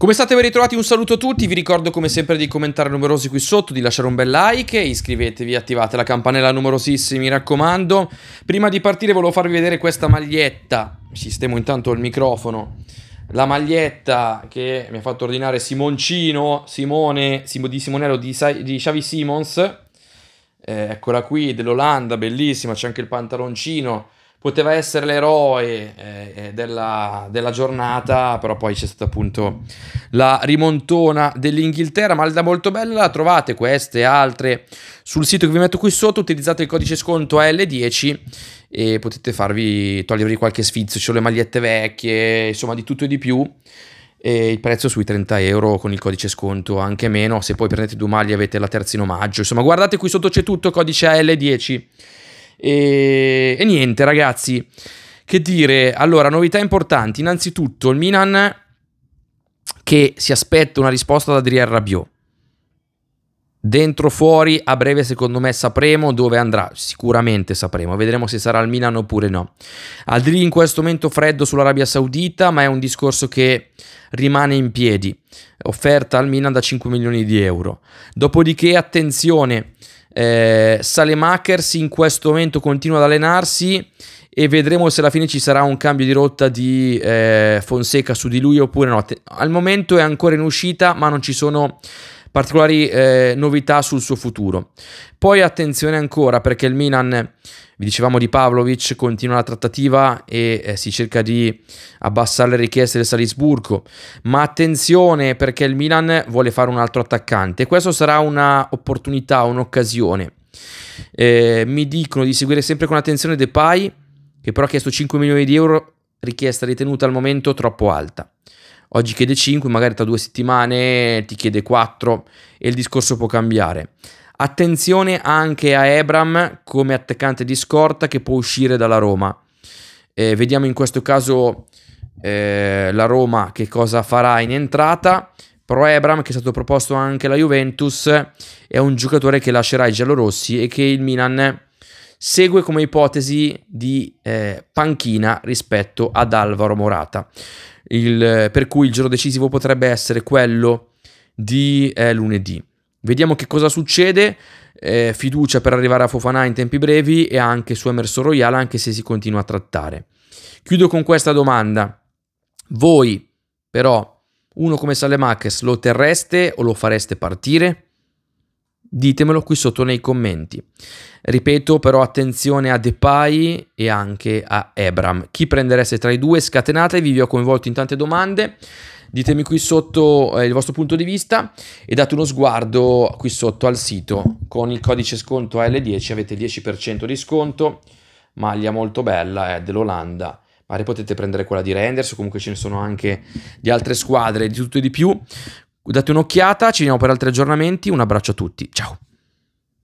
Come state ben ritrovati, un saluto a tutti, vi ricordo come sempre di commentare numerosi qui sotto, di lasciare un bel like, iscrivetevi, attivate la campanella numerosissimi, mi raccomando. Prima di partire volevo farvi vedere questa maglietta, sistemo intanto il microfono, la maglietta che mi ha fatto ordinare Simoncino, Simone, di Simonello di, di Xavi Simons, eh, eccola qui, dell'Olanda, bellissima, c'è anche il pantaloncino, poteva essere l'eroe eh, eh, della, della, giornata, però poi c'è stata appunto la rimontona dell'Inghilterra, ma da molto bella, trovate queste altre sul sito che vi metto qui sotto, utilizzate il codice sconto AL10 e potete farvi togliervi qualche sfizio, ci sono le magliette vecchie, insomma di tutto e di più. E il prezzo sui 30 euro con il codice sconto anche meno se poi prendete due maglie avete la terza in omaggio insomma guardate qui sotto c'è tutto codice AL10 e, e niente, ragazzi, che dire? Allora, novità importanti. Innanzitutto, il Milan che si aspetta una risposta da Adrien Rabiot. Dentro fuori, a breve secondo me sapremo dove andrà, sicuramente sapremo, vedremo se sarà al Milan oppure no. Adri in questo momento freddo sull'Arabia Saudita, ma è un discorso che rimane in piedi, offerta al Milan da 5 milioni di euro. Dopodiché attenzione, eh, Salemakers in questo momento continua ad allenarsi e vedremo se alla fine ci sarà un cambio di rotta di eh, Fonseca su di lui oppure no. Al momento è ancora in uscita, ma non ci sono particolari eh, novità sul suo futuro. Poi attenzione ancora perché il Milan, vi dicevamo di Pavlovic, continua la trattativa e eh, si cerca di abbassare le richieste del Salisburgo, ma attenzione perché il Milan vuole fare un altro attaccante. Questo sarà un'opportunità, un'occasione. Eh, mi dicono di seguire sempre con attenzione De Depay, che però ha chiesto 5 milioni di euro, richiesta ritenuta al momento troppo alta oggi chiede 5, magari tra due settimane ti chiede 4 e il discorso può cambiare. Attenzione anche a Ebram come attaccante di scorta che può uscire dalla Roma. Eh, vediamo in questo caso eh, la Roma che cosa farà in entrata. Però Ebram, che è stato proposto anche alla Juventus, è un giocatore che lascerà i giallorossi e che il Milan segue come ipotesi di eh, panchina rispetto ad Alvaro Morata, il, eh, per cui il giro decisivo potrebbe essere quello di eh, lunedì. Vediamo che cosa succede. Eh, fiducia per arrivare a Fofana in tempi brevi e anche su Emerson Royale, anche se si continua a trattare. Chiudo con questa domanda. Voi, però, uno come Salemachs lo terreste o lo fareste partire? Ditemelo qui sotto nei commenti. Ripeto però attenzione a Depay e anche a Ebram. Chi prendereste tra i due? Scatenatevi, vi ho coinvolto in tante domande. Ditemi qui sotto eh, il vostro punto di vista e date uno sguardo qui sotto al sito. Con il codice sconto AL10 avete 10% di sconto, maglia molto bella, è eh, dell'Olanda magari potete prendere quella di Renders comunque ce ne sono anche di altre squadre, di tutto e di più. Date un'occhiata, ci vediamo per altri aggiornamenti, un abbraccio a tutti, ciao!